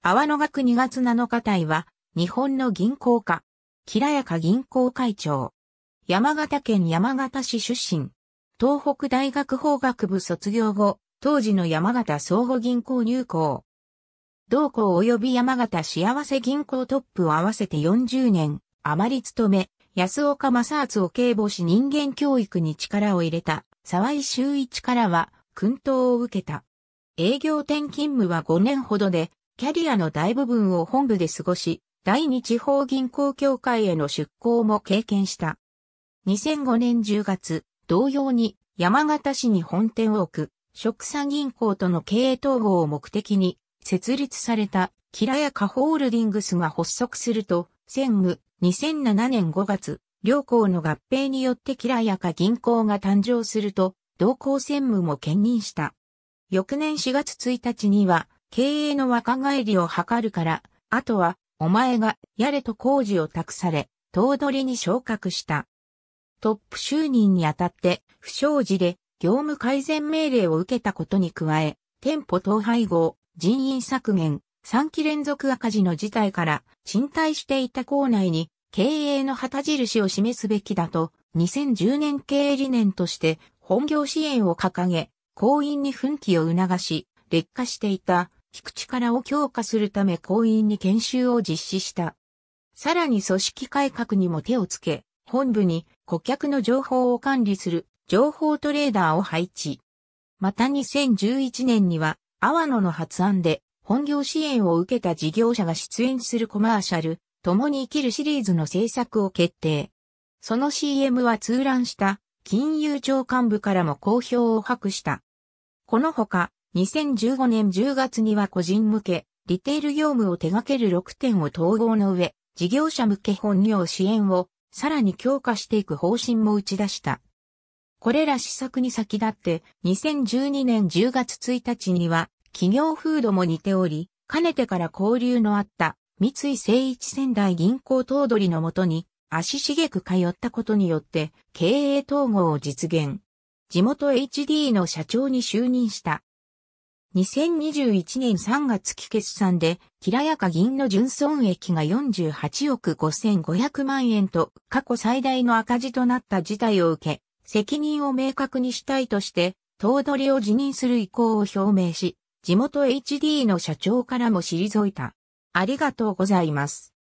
阿波野学2月7日隊は、日本の銀行家、きらやか銀行会長。山形県山形市出身。東北大学法学部卒業後、当時の山形総合銀行入行。同行及び山形幸せ銀行トップを合わせて40年、余り勤め、安岡正厚を警護し人間教育に力を入れた、沢井修一からは、訓導を受けた。営業店勤務は5年ほどで、キャリアの大部分を本部で過ごし、第二地方銀行協会への出向も経験した。2005年10月、同様に山形市に本店を置く、食産銀行との経営統合を目的に、設立された、キラヤカホールディングスが発足すると、専務、2007年5月、両校の合併によってキラヤカ銀行が誕生すると、同行専務も兼任した。翌年4月1日には、経営の若返りを図るから、あとは、お前が、やれと工事を託され、頭取に昇格した。トップ就任にあたって、不祥事で、業務改善命令を受けたことに加え、店舗統廃合、人員削減、3期連続赤字の事態から、賃貸していた校内に、経営の旗印を示すべきだと、2010年経営理念として、本業支援を掲げ、行員に奮起を促し、劣化していた聞く力を強化するため行員に研修を実施した。さらに組織改革にも手をつけ、本部に顧客の情報を管理する情報トレーダーを配置。また2011年には、阿波野の発案で本業支援を受けた事業者が出演するコマーシャル、共に生きるシリーズの制作を決定。その CM は通覧した金融庁幹部からも好評を博した。このほか、2015年10月には個人向け、リテール業務を手掛ける6点を統合の上、事業者向け本業支援をさらに強化していく方針も打ち出した。これら施策に先立って2012年10月1日には企業風土も似ており、かねてから交流のあった三井誠一仙台銀行頭取のもとに足しげく通ったことによって経営統合を実現。地元 HD の社長に就任した2021年3月期決算で、きらやか銀の純損益が48億5500万円と過去最大の赤字となった事態を受け、責任を明確にしたいとして、頭取を辞任する意向を表明し、地元 HD の社長からも退いた。ありがとうございます。